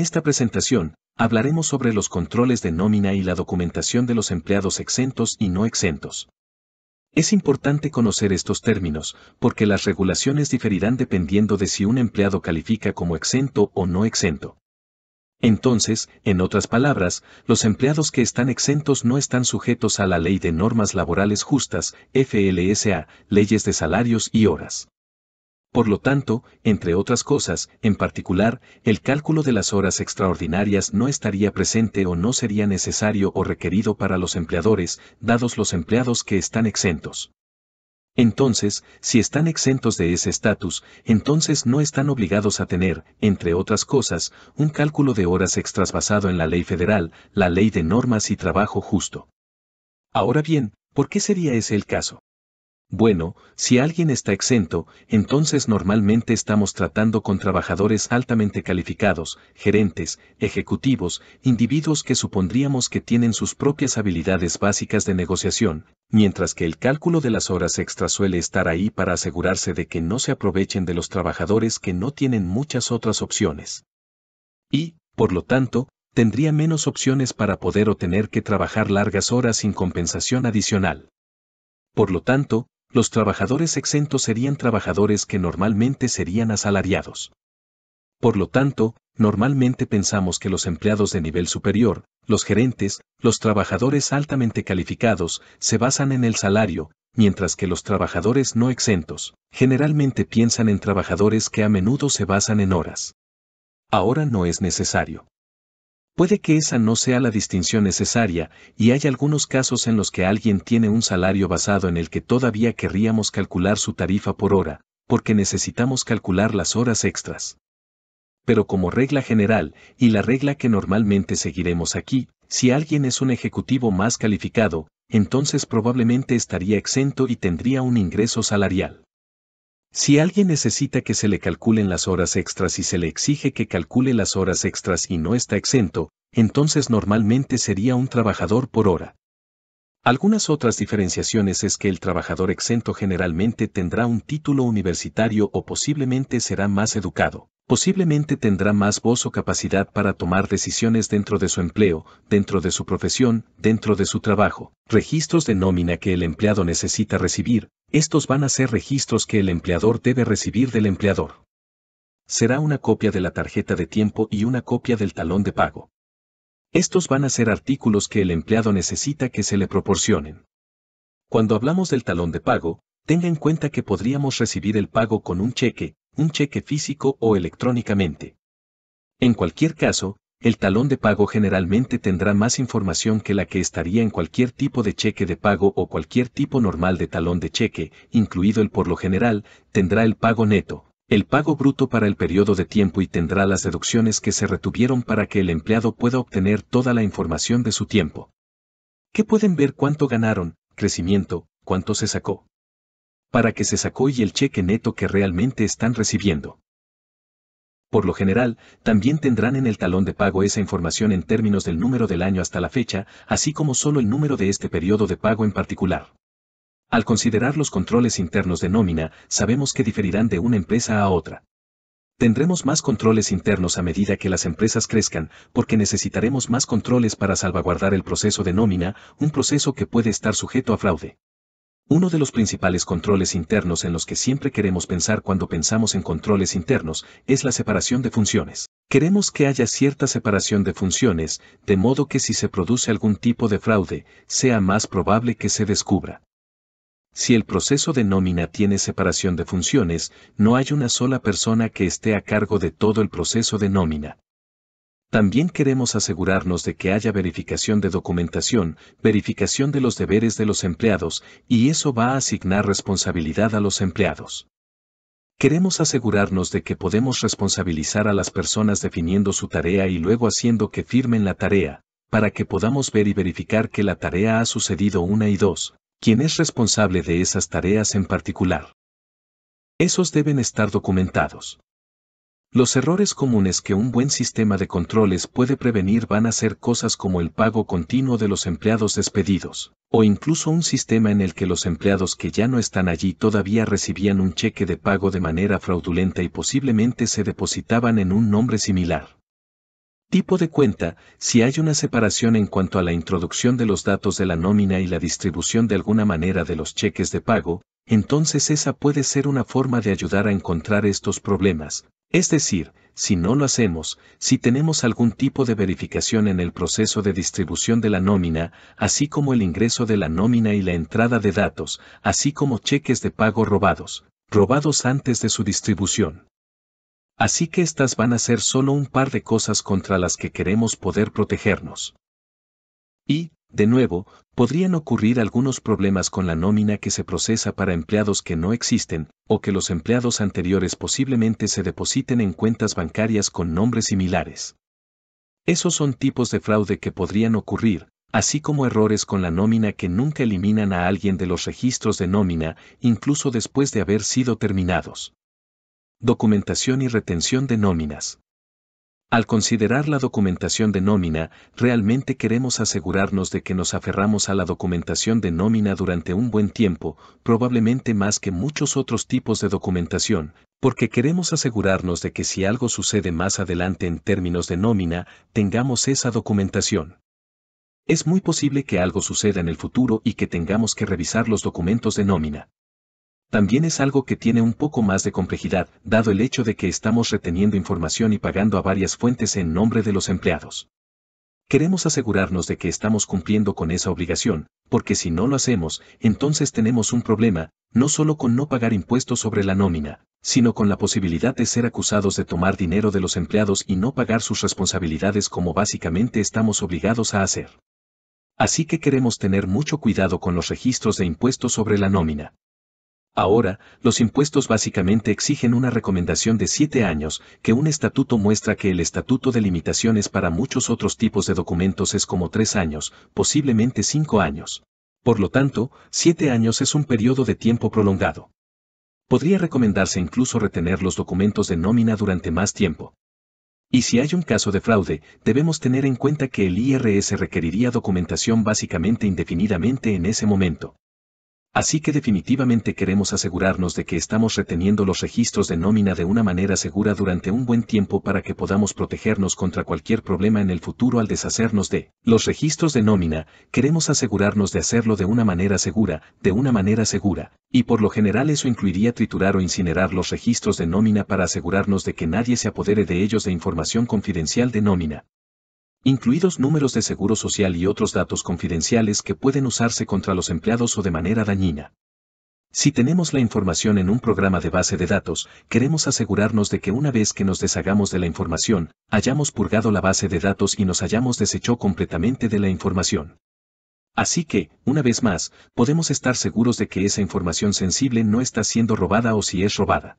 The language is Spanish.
esta presentación, hablaremos sobre los controles de nómina y la documentación de los empleados exentos y no exentos. Es importante conocer estos términos, porque las regulaciones diferirán dependiendo de si un empleado califica como exento o no exento. Entonces, en otras palabras, los empleados que están exentos no están sujetos a la Ley de Normas Laborales Justas, FLSA, leyes de salarios y horas. Por lo tanto, entre otras cosas, en particular, el cálculo de las horas extraordinarias no estaría presente o no sería necesario o requerido para los empleadores, dados los empleados que están exentos. Entonces, si están exentos de ese estatus, entonces no están obligados a tener, entre otras cosas, un cálculo de horas extras basado en la ley federal, la ley de normas y trabajo justo. Ahora bien, ¿por qué sería ese el caso? Bueno, si alguien está exento, entonces normalmente estamos tratando con trabajadores altamente calificados, gerentes, ejecutivos, individuos que supondríamos que tienen sus propias habilidades básicas de negociación, mientras que el cálculo de las horas extras suele estar ahí para asegurarse de que no se aprovechen de los trabajadores que no tienen muchas otras opciones. Y, por lo tanto, tendría menos opciones para poder o tener que trabajar largas horas sin compensación adicional. Por lo tanto, los trabajadores exentos serían trabajadores que normalmente serían asalariados. Por lo tanto, normalmente pensamos que los empleados de nivel superior, los gerentes, los trabajadores altamente calificados, se basan en el salario, mientras que los trabajadores no exentos, generalmente piensan en trabajadores que a menudo se basan en horas. Ahora no es necesario. Puede que esa no sea la distinción necesaria, y hay algunos casos en los que alguien tiene un salario basado en el que todavía querríamos calcular su tarifa por hora, porque necesitamos calcular las horas extras. Pero como regla general, y la regla que normalmente seguiremos aquí, si alguien es un ejecutivo más calificado, entonces probablemente estaría exento y tendría un ingreso salarial. Si alguien necesita que se le calculen las horas extras y se le exige que calcule las horas extras y no está exento, entonces normalmente sería un trabajador por hora. Algunas otras diferenciaciones es que el trabajador exento generalmente tendrá un título universitario o posiblemente será más educado, posiblemente tendrá más voz o capacidad para tomar decisiones dentro de su empleo, dentro de su profesión, dentro de su trabajo. Registros de nómina que el empleado necesita recibir, estos van a ser registros que el empleador debe recibir del empleador. Será una copia de la tarjeta de tiempo y una copia del talón de pago. Estos van a ser artículos que el empleado necesita que se le proporcionen. Cuando hablamos del talón de pago, tenga en cuenta que podríamos recibir el pago con un cheque, un cheque físico o electrónicamente. En cualquier caso, el talón de pago generalmente tendrá más información que la que estaría en cualquier tipo de cheque de pago o cualquier tipo normal de talón de cheque, incluido el por lo general, tendrá el pago neto, el pago bruto para el periodo de tiempo y tendrá las deducciones que se retuvieron para que el empleado pueda obtener toda la información de su tiempo. ¿Qué pueden ver cuánto ganaron, crecimiento, cuánto se sacó? Para qué se sacó y el cheque neto que realmente están recibiendo. Por lo general, también tendrán en el talón de pago esa información en términos del número del año hasta la fecha, así como solo el número de este periodo de pago en particular. Al considerar los controles internos de nómina, sabemos que diferirán de una empresa a otra. Tendremos más controles internos a medida que las empresas crezcan, porque necesitaremos más controles para salvaguardar el proceso de nómina, un proceso que puede estar sujeto a fraude. Uno de los principales controles internos en los que siempre queremos pensar cuando pensamos en controles internos es la separación de funciones. Queremos que haya cierta separación de funciones, de modo que si se produce algún tipo de fraude, sea más probable que se descubra. Si el proceso de nómina tiene separación de funciones, no hay una sola persona que esté a cargo de todo el proceso de nómina. También queremos asegurarnos de que haya verificación de documentación, verificación de los deberes de los empleados, y eso va a asignar responsabilidad a los empleados. Queremos asegurarnos de que podemos responsabilizar a las personas definiendo su tarea y luego haciendo que firmen la tarea, para que podamos ver y verificar que la tarea ha sucedido una y dos, quién es responsable de esas tareas en particular. Esos deben estar documentados. Los errores comunes que un buen sistema de controles puede prevenir van a ser cosas como el pago continuo de los empleados despedidos, o incluso un sistema en el que los empleados que ya no están allí todavía recibían un cheque de pago de manera fraudulenta y posiblemente se depositaban en un nombre similar. Tipo de cuenta, si hay una separación en cuanto a la introducción de los datos de la nómina y la distribución de alguna manera de los cheques de pago, entonces esa puede ser una forma de ayudar a encontrar estos problemas. Es decir, si no lo hacemos, si tenemos algún tipo de verificación en el proceso de distribución de la nómina, así como el ingreso de la nómina y la entrada de datos, así como cheques de pago robados, robados antes de su distribución. Así que estas van a ser solo un par de cosas contra las que queremos poder protegernos. Y, de nuevo, podrían ocurrir algunos problemas con la nómina que se procesa para empleados que no existen, o que los empleados anteriores posiblemente se depositen en cuentas bancarias con nombres similares. Esos son tipos de fraude que podrían ocurrir, así como errores con la nómina que nunca eliminan a alguien de los registros de nómina, incluso después de haber sido terminados. Documentación y retención de nóminas. Al considerar la documentación de nómina, realmente queremos asegurarnos de que nos aferramos a la documentación de nómina durante un buen tiempo, probablemente más que muchos otros tipos de documentación, porque queremos asegurarnos de que si algo sucede más adelante en términos de nómina, tengamos esa documentación. Es muy posible que algo suceda en el futuro y que tengamos que revisar los documentos de nómina también es algo que tiene un poco más de complejidad, dado el hecho de que estamos reteniendo información y pagando a varias fuentes en nombre de los empleados. Queremos asegurarnos de que estamos cumpliendo con esa obligación, porque si no lo hacemos, entonces tenemos un problema, no solo con no pagar impuestos sobre la nómina, sino con la posibilidad de ser acusados de tomar dinero de los empleados y no pagar sus responsabilidades como básicamente estamos obligados a hacer. Así que queremos tener mucho cuidado con los registros de impuestos sobre la nómina, Ahora, los impuestos básicamente exigen una recomendación de siete años, que un estatuto muestra que el estatuto de limitaciones para muchos otros tipos de documentos es como tres años, posiblemente cinco años. Por lo tanto, siete años es un periodo de tiempo prolongado. Podría recomendarse incluso retener los documentos de nómina durante más tiempo. Y si hay un caso de fraude, debemos tener en cuenta que el IRS requeriría documentación básicamente indefinidamente en ese momento. Así que definitivamente queremos asegurarnos de que estamos reteniendo los registros de nómina de una manera segura durante un buen tiempo para que podamos protegernos contra cualquier problema en el futuro al deshacernos de los registros de nómina, queremos asegurarnos de hacerlo de una manera segura, de una manera segura, y por lo general eso incluiría triturar o incinerar los registros de nómina para asegurarnos de que nadie se apodere de ellos de información confidencial de nómina incluidos números de seguro social y otros datos confidenciales que pueden usarse contra los empleados o de manera dañina. Si tenemos la información en un programa de base de datos, queremos asegurarnos de que una vez que nos deshagamos de la información, hayamos purgado la base de datos y nos hayamos deshecho completamente de la información. Así que, una vez más, podemos estar seguros de que esa información sensible no está siendo robada o si es robada.